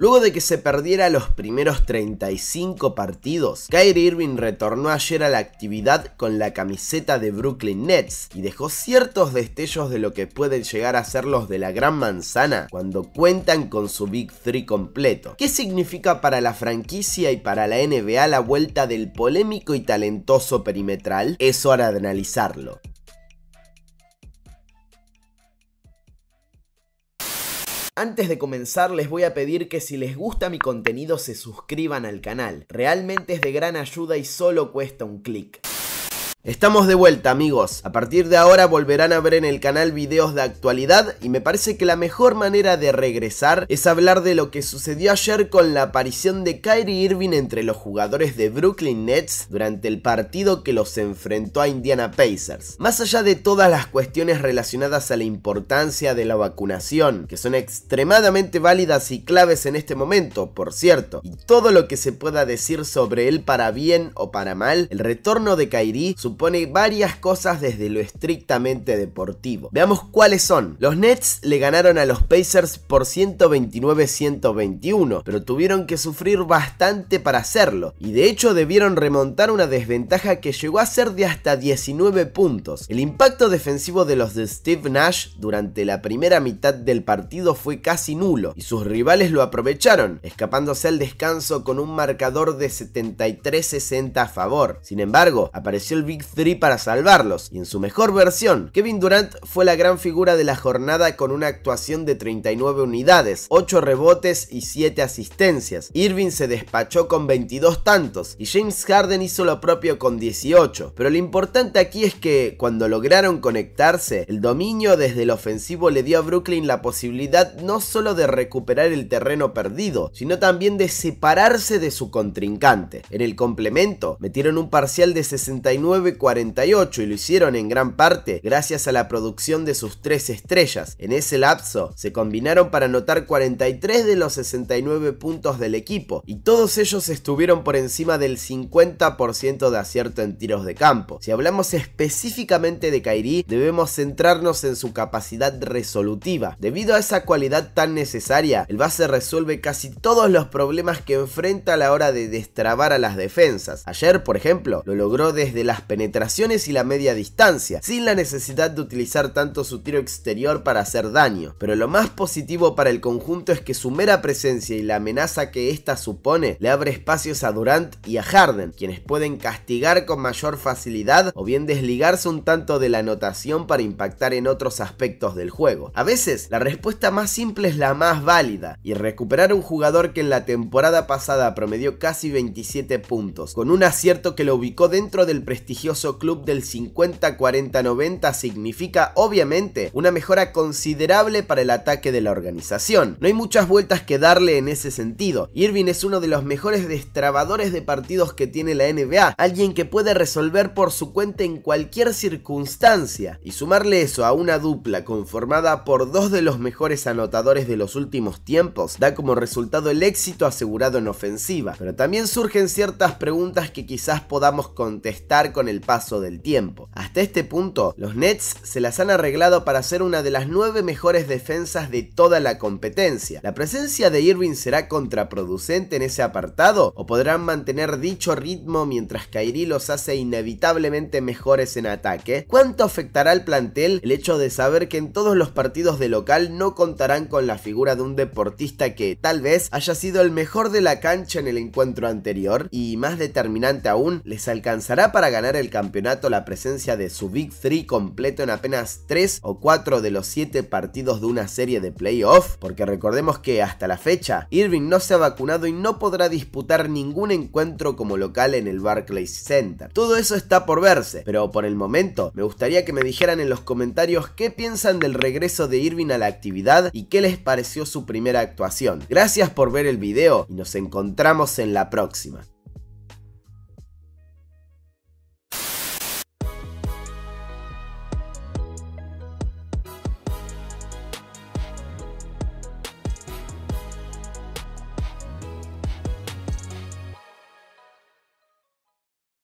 Luego de que se perdiera los primeros 35 partidos, Kyrie Irving retornó ayer a la actividad con la camiseta de Brooklyn Nets y dejó ciertos destellos de lo que pueden llegar a ser los de la Gran Manzana cuando cuentan con su Big 3 completo. ¿Qué significa para la franquicia y para la NBA la vuelta del polémico y talentoso perimetral? Es hora de analizarlo. Antes de comenzar les voy a pedir que si les gusta mi contenido se suscriban al canal. Realmente es de gran ayuda y solo cuesta un clic. Estamos de vuelta amigos, a partir de ahora volverán a ver en el canal videos de actualidad y me parece que la mejor manera de regresar es hablar de lo que sucedió ayer con la aparición de Kyrie Irving entre los jugadores de Brooklyn Nets durante el partido que los enfrentó a Indiana Pacers. Más allá de todas las cuestiones relacionadas a la importancia de la vacunación, que son extremadamente válidas y claves en este momento, por cierto, y todo lo que se pueda decir sobre él para bien o para mal, el retorno de Kyrie supone varias cosas desde lo estrictamente deportivo. Veamos cuáles son. Los Nets le ganaron a los Pacers por 129-121, pero tuvieron que sufrir bastante para hacerlo, y de hecho debieron remontar una desventaja que llegó a ser de hasta 19 puntos. El impacto defensivo de los de Steve Nash durante la primera mitad del partido fue casi nulo, y sus rivales lo aprovecharon, escapándose al descanso con un marcador de 73-60 a favor. Sin embargo, apareció el Big 3 para salvarlos, y en su mejor versión, Kevin Durant fue la gran figura de la jornada con una actuación de 39 unidades, 8 rebotes y 7 asistencias. Irving se despachó con 22 tantos y James Harden hizo lo propio con 18. Pero lo importante aquí es que cuando lograron conectarse, el dominio desde el ofensivo le dio a Brooklyn la posibilidad no solo de recuperar el terreno perdido, sino también de separarse de su contrincante. En el complemento, metieron un parcial de 69 48 y lo hicieron en gran parte gracias a la producción de sus tres estrellas. En ese lapso se combinaron para anotar 43 de los 69 puntos del equipo y todos ellos estuvieron por encima del 50% de acierto en tiros de campo. Si hablamos específicamente de Kairi, debemos centrarnos en su capacidad resolutiva. Debido a esa cualidad tan necesaria, el base resuelve casi todos los problemas que enfrenta a la hora de destrabar a las defensas. Ayer, por ejemplo, lo logró desde las penetraciones y la media distancia, sin la necesidad de utilizar tanto su tiro exterior para hacer daño. Pero lo más positivo para el conjunto es que su mera presencia y la amenaza que ésta supone le abre espacios a Durant y a Harden, quienes pueden castigar con mayor facilidad o bien desligarse un tanto de la anotación para impactar en otros aspectos del juego. A veces, la respuesta más simple es la más válida, y recuperar un jugador que en la temporada pasada promedió casi 27 puntos, con un acierto que lo ubicó dentro del prestigio club del 50-40-90 significa obviamente una mejora considerable para el ataque de la organización. No hay muchas vueltas que darle en ese sentido. Irving es uno de los mejores destrabadores de partidos que tiene la NBA, alguien que puede resolver por su cuenta en cualquier circunstancia. Y sumarle eso a una dupla conformada por dos de los mejores anotadores de los últimos tiempos da como resultado el éxito asegurado en ofensiva. Pero también surgen ciertas preguntas que quizás podamos contestar con el paso del tiempo. Hasta este punto, los Nets se las han arreglado para ser una de las nueve mejores defensas de toda la competencia. ¿La presencia de Irving será contraproducente en ese apartado o podrán mantener dicho ritmo mientras Kairi los hace inevitablemente mejores en ataque? ¿Cuánto afectará al plantel el hecho de saber que en todos los partidos de local no contarán con la figura de un deportista que tal vez haya sido el mejor de la cancha en el encuentro anterior y más determinante aún, les alcanzará para ganar el campeonato la presencia de su Big 3 completo en apenas 3 o 4 de los 7 partidos de una serie de playoff, porque recordemos que hasta la fecha Irving no se ha vacunado y no podrá disputar ningún encuentro como local en el Barclays Center. Todo eso está por verse, pero por el momento me gustaría que me dijeran en los comentarios qué piensan del regreso de Irving a la actividad y qué les pareció su primera actuación. Gracias por ver el video y nos encontramos en la próxima.